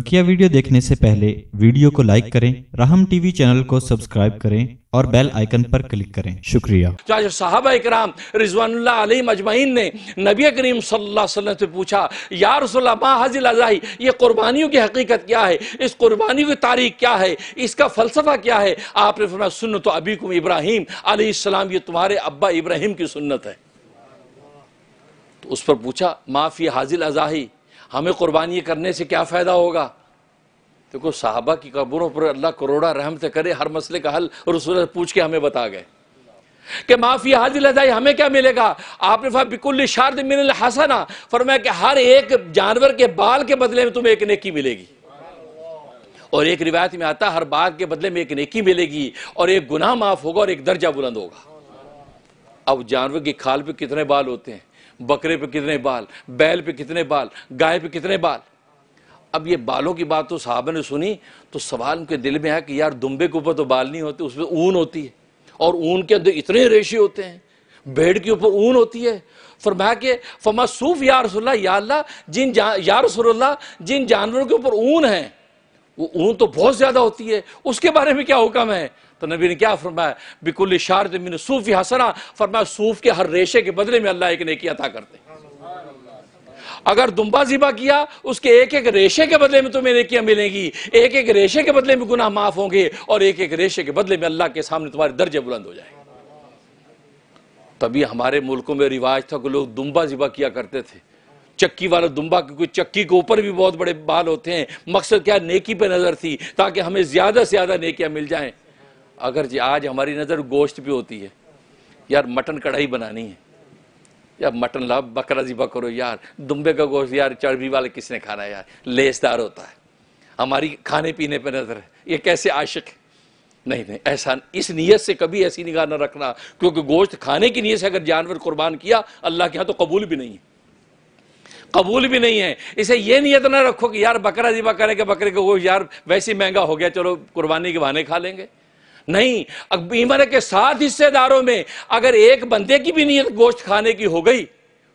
बकिया वीडियो देखने से पहले वीडियो को लाइक करें रहम टीवी चैनल को सब्सक्राइब करें और बेल आइकन पर क्लिक करें शुक्रिया साहब इकराम रिजवान अली मजमैन ने नबी करीम सल्लल्लाहु से पूछा यार रसोल्ला हाजिल अजाई ये कुर्बानियों की हकीकत क्या है इस कुर्बानी की तारीख क्या है इसका फलसफा क्या है आपने फरमाया सुन्नत तो कुम इब्राहिम अलैहिस्सलाम ये तुम्हारे अब्बा इब्राहिम की सुनत है तो उस पर पूछा माफ़ी हाजिल अजाही हमें कुर्बानी करने से क्या फ़ायदा होगा देखो तो साहबा की कब्रों पर अल्लाह करोड़ा रहमत करे हर मसले का हल और रसूल पूछ के हमें बता गए कि माफी हाजिर अदाई हमें क्या मिलेगा आपने फा बिकुल शार्द मिन ना फरमाया कि हर एक जानवर के बाल के बदले में तुम्हें एक नेकी मिलेगी और एक रिवायत में आता हर बाल के बदले में एक नेकी मिलेगी और एक गुनाह माफ होगा और एक दर्जा बुलंद होगा अब जानवर की खाल पे कितने बाल होते हैं बकरे पे कितने बाल बैल पे कितने बाल गाय पे कितने बाल अब ये बालों की बात तो साहब ने सुनी तो सवाल उनके दिल में है कि यार दुम्बे के ऊपर तो बाल नहीं होते उसमें ऊन होती है और ऊन के अंदर इतने रेशे होते हैं भेड़ के ऊपर ऊन होती है फरमाया कि फमा सूफ या रसोल्ला या जिन जा या रसोल्ला जिन जानवरों के ऊपर ऊन है वो ऊन तो बहुत ज़्यादा होती है उसके बारे में क्या हुक्म है तो नबी ने क्या फरमाया बिकुल शारद मिन सूफी हसना फरमाया सूफ के हर रेशे के बदले में अल्लाह एक नेकी अता करते अगर दुम्बा जिबा किया उसके एक एक रेशे के बदले में तुम्हें नेकियां मिलेंगी एक एक रेशे के बदले में गुनाह माफ होंगे और एक एक रेशे के बदले में अल्लाह के सामने तुम्हारे दर्जे बुलंद हो जाएंगे तभी हमारे मुल्कों में रिवाज था कि लोग दुम्बा जिबा किया करते थे चक्की वाला दुम्बा क्योंकि चक्की के ऊपर भी बहुत बड़े बाल होते हैं मकसद क्या नेकी पर नज़र थी ताकि हमें ज़्यादा से ज़्यादा नेकियां मिल जाएं अगर आज हमारी नज़र गोश्त पे होती है यार मटन कढ़ाई बनानी है यार मटन ला बकरा जीबा करो यार दुम्बे का गोश्त यार चर्बी वाले किसने खाना है यार लेसदार होता है हमारी खाने पीने पर नज़र है ये कैसे आशिक है नहीं नहीं ऐसा इस नीयत से कभी ऐसी निगाह न रखना क्योंकि गोश्त खाने की नीयत से अगर जानवर कुर्बान किया अल्लाह के यहाँ तो कबूल भी नहीं है कबूल भी नहीं है इसे ये नीयत ना रखो कि यार बकरा जीबा करें बकरे का गोश्त यार वैसे महंगा हो गया चलो कुर्बानी के बहाने खा लेंगे नहीं बीमर के साथ हिस्सेदारों में अगर एक बंदे की भी नीयत गोश्त खाने की हो गई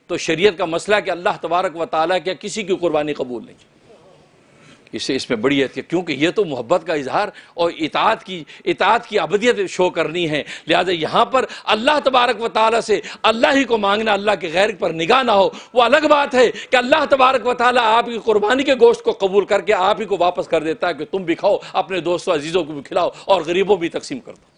तो शरीयत का मसला कि अल्लाह तबारक व ताली के किसी की कुर्बानी कबूल नहीं इसे इसमें बड़ी हैसियत क्योंकि ये तो मोहब्बत का इजहार और इतात की इतात की अबदियत शो करनी है लिहाजा यहाँ पर अल्लाह तबारक व ताली से अल्लाह ही को मांगना अल्लाह के गैर पर निगाह ना हो वो अलग बात है कि अल्लाह तबारक व ताली आपकी कुर्बानी के गोश्त को कबूल करके आप ही को वापस कर देता है कि तुम भी खाओ अपने दोस्तों अजीज़ों को भी खिलाओ और गरीबों भी तकसीम कर दो